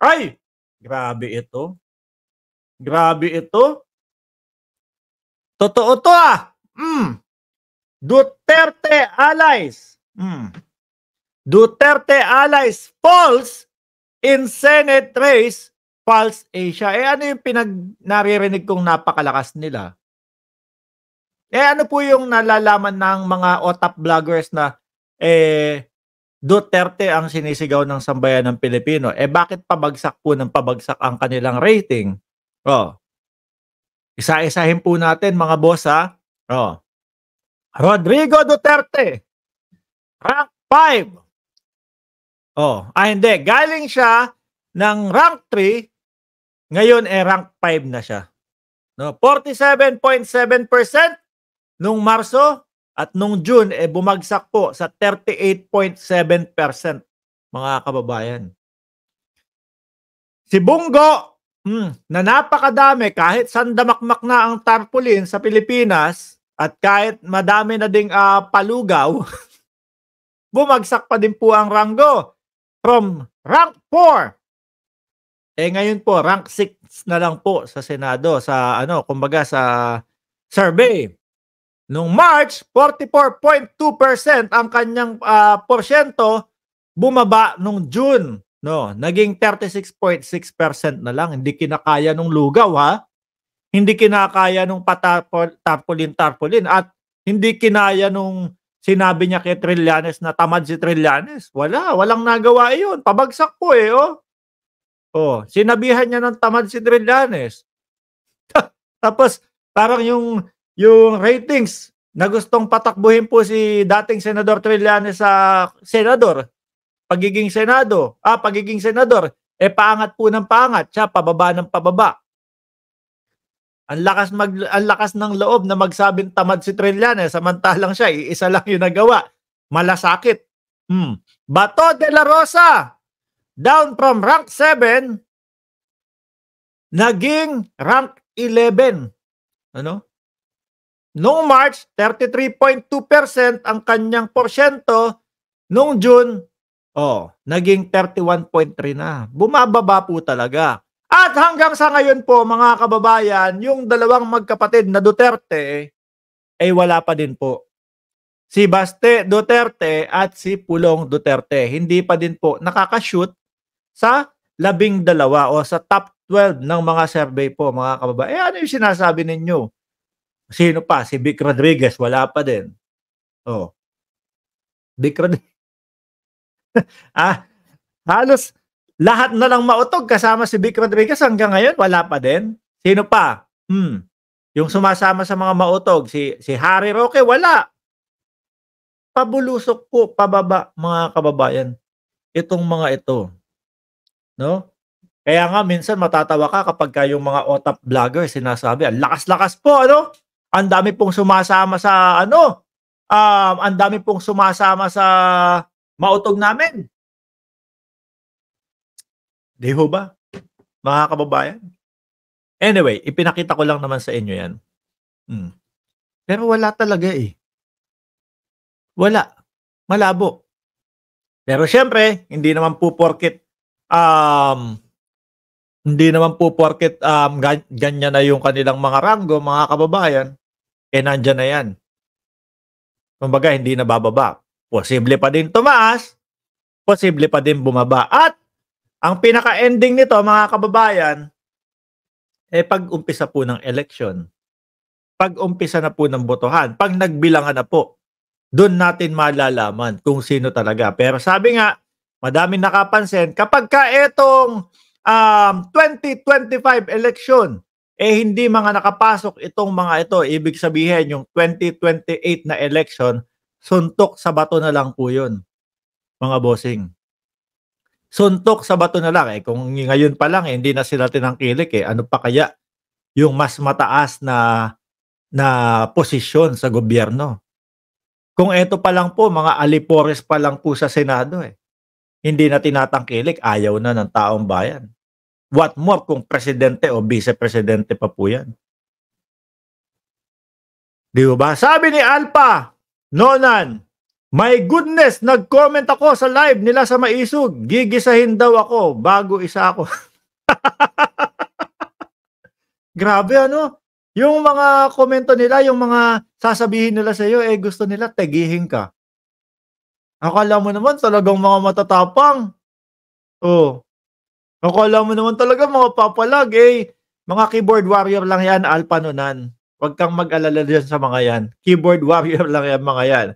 Ay! Grabe ito. Grabe ito. Totoo to ah. Mm. Duterte allies. Mm. Duterte allies falls in Senate race false Asia. Eh ano yung pinag naririnig kong napakalakas nila? Eh ano po yung nalalaman ng mga otap vloggers na eh Duterte ang sinisigaw ng sambayan ng Pilipino. Eh bakit pabagsak po ng pabagsak ang kanilang rating? Oh. Isa-isahin po natin mga boss ha. Oh. Rodrigo Duterte. Rank 5. Oh, ah hindi. Galing siya ng rank 3. Ngayon eh rank 5 na siya. No, 47.7% nung Marso at nung June, eh, bumagsak po sa 38.7% mga kababayan. Si Bungo, mm, na napakadami kahit sandamakmak na ang tarpaulin sa Pilipinas at kahit madami na ding uh, palugaw, bumagsak pa din po ang ranggo from rank 4. Eh ngayon po, rank 6 na lang po sa Senado sa ano, kumbaga sa survey. Noong March, 44.2% ang kanyang uh, porsyento bumaba nung June. No, naging 36.6% na lang. Hindi kinakaya nung lugaw ha. Hindi kinakaya nung patarpulin-tarpulin at hindi kinaya nung sinabi niya kay Trillanes na tamad si Trillanes. Wala, walang nagawa iyon. Pabagsak po eh, oh. Oh, sinabihan niya ng tamad si Trillanes. Tapos parang yung yung ratings na gustong patakbuhin po si dating Senador Trillanes sa senador. Pagiging senado, ah pagiging senador, eh paangat po ng paangat, siya pababa ng pababa. Ang lakas mag ang lakas ng loob na magsabing tamad si Trillanes samantalang siya iisa lang yung nagawa. Malasakit. Hmm. Bato de la Rosa down from rank 7 naging rank 11. Ano? Noong March, 33.2% ang kanyang porsyento. Noong June, oh, naging 31.3 na. Bumababa po talaga. At hanggang sa ngayon po mga kababayan, yung dalawang magkapatid na Duterte ay eh, wala pa din po. Si Baste Duterte at si Pulong Duterte. Hindi pa din po nakakashoot sa labing dalawa o sa top 12 ng mga survey po mga kababayan. Eh ano yung sinasabi ninyo? Sino pa? Si Vic Rodriguez, wala pa din. Oh. Vic Rodriguez. ah, halos lahat na lang mautog kasama si Vic Rodriguez hanggang ngayon, wala pa din. Sino pa? Hmm. Yung sumasama sa mga mautog, si, si Harry Roque, wala. Pabulusok po, pababa, mga kababayan. Itong mga ito. No? Kaya nga minsan matatawa ka kapag yung mga otap vlogger sinasabi, ang lakas-lakas po, ano? Ang dami pong sumasama sa ano, um, ang dami pong sumasama sa mautog namin. Di ho ba? Mga kababayan? Anyway, ipinakita ko lang naman sa inyo yan. Hmm. Pero wala talaga eh. Wala. Malabo. Pero syempre, hindi naman po porket um, hindi naman po porket um, ganyan na yung kanilang mga ranggo, mga kababayan, eh nandyan na yan. Kumbaga, hindi na bababa. Posible pa din tumaas, posible pa din bumaba. At ang pinaka-ending nito, mga kababayan, eh pag-umpisa po ng election, pag-umpisa na po ng botohan, pag nagbilangan na po, doon natin malalaman kung sino talaga. Pero sabi nga, madaming nakapansin, kapag ka etong um, 2025 election, eh hindi mga nakapasok itong mga ito. Ibig sabihin, yung 2028 na election, suntok sa bato na lang po yun, mga bossing. Suntok sa bato na lang. Eh, kung ngayon pa lang, eh, hindi na sila tinangkilik. Eh. Ano pa kaya yung mas mataas na na posisyon sa gobyerno? Kung ito pa lang po, mga alipores pa lang po sa Senado eh. Hindi na tinatangkilik, ayaw na ng taong bayan. What more kung presidente o vice-presidente pa po yan? Di ba? Sabi ni Alpa, Nonan, my goodness, nag-comment ako sa live nila sa Maisog. Gigisahin daw ako bago isa ako. Grabe ano? Yung mga komento nila, yung mga sasabihin nila sa iyo, eh gusto nila tagihin ka. Akala mo naman talagang mga matatapang. Oh, Akala mo naman talaga mga papalag eh. Mga keyboard warrior lang yan, alpanunan. Huwag kang mag-alala dyan sa mga yan. Keyboard warrior lang yan mga yan.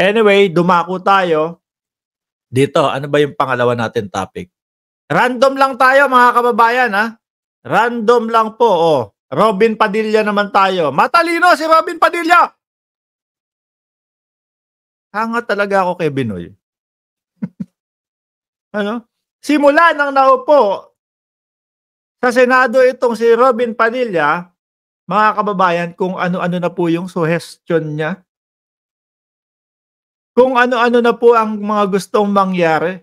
Anyway, dumako tayo. Dito, ano ba yung pangalawa natin topic? Random lang tayo mga kababayan ha. Random lang po. Oh. Robin Padilla naman tayo. Matalino si Robin Padilla! Hanga talaga ako kay Binoy. ano? Simula nang naupo sa Senado itong si Robin Padilla, mga kababayan, kung ano-ano na po yung suggestion niya. Kung ano-ano na po ang mga gustong mangyari.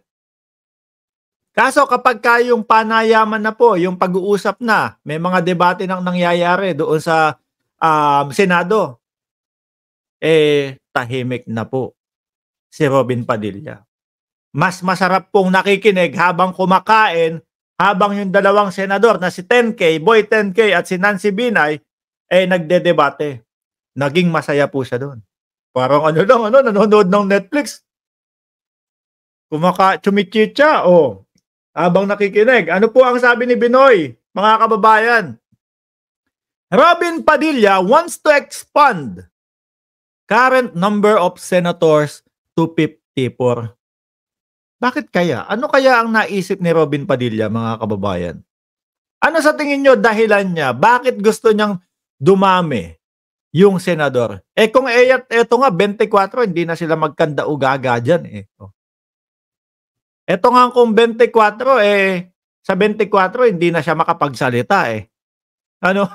Kaso kapag ka yung panayaman na po, yung pag-uusap na, may mga debate nang nangyayari doon sa um, Senado, eh tahimik na po si Robin Padilla mas masarap pong nakikinig habang kumakain habang yung dalawang senador na si 10K, Boy 10K at si Nancy Binay eh nagdedebate. Naging masaya po siya doon. Parang ano lang, ano, nanonood ng Netflix. Kumaka, chumichicha, o. Oh, habang nakikinig. Ano po ang sabi ni Binoy, mga kababayan? Robin Padilla wants to expand current number of senators to 54. Bakit kaya? Ano kaya ang naisip ni Robin Padilla, mga kababayan? Ano sa tingin nyo dahilan niya? Bakit gusto niyang dumami yung senador? Eh kung eh, eto nga, 24, hindi na sila magkanda ugaga dyan eh. Oh. Eto nga kung 24, eh sa 24, hindi na siya makapagsalita eh. Ano?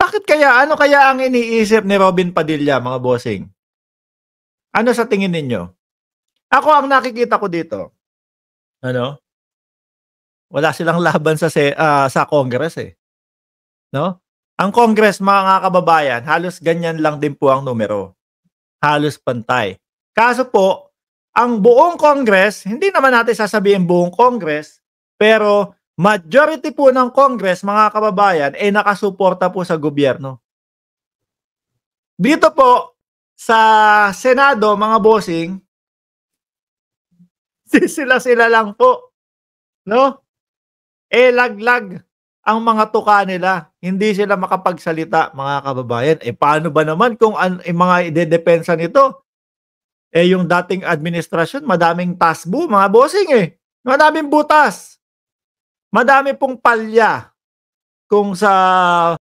Bakit kaya? Ano kaya ang iniisip ni Robin Padilla, mga bossing? Ano sa tingin ninyo? Ako ang nakikita ko dito. Ano? Wala silang laban sa se, uh, sa Congress eh. No? Ang Congress mga kababayan, halos ganyan lang din po ang numero. Halos pantay. Kaso po, ang buong Congress, hindi naman natin sasabihin buong Congress, pero majority po ng Congress, mga kababayan, ay eh, nakasuporta po sa gobyerno. Dito po, sa Senado, mga bossing, sila-sila lang po. No? Eh, laglag ang mga tuka nila. Hindi sila makapagsalita, mga kababayan. Eh, paano ba naman kung an- eh, mga idedepensa nito? Eh, yung dating administrasyon, madaming tasbo, mga bossing eh. Madaming butas. Madami pong palya kung sa